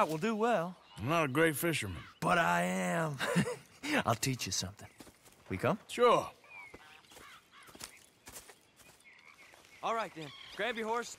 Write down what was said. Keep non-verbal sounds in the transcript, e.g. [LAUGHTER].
right, we'll do well. I'm not a great fisherman. But I am. [LAUGHS] I'll teach you something. We come? Sure. All right, then. Grab your horse.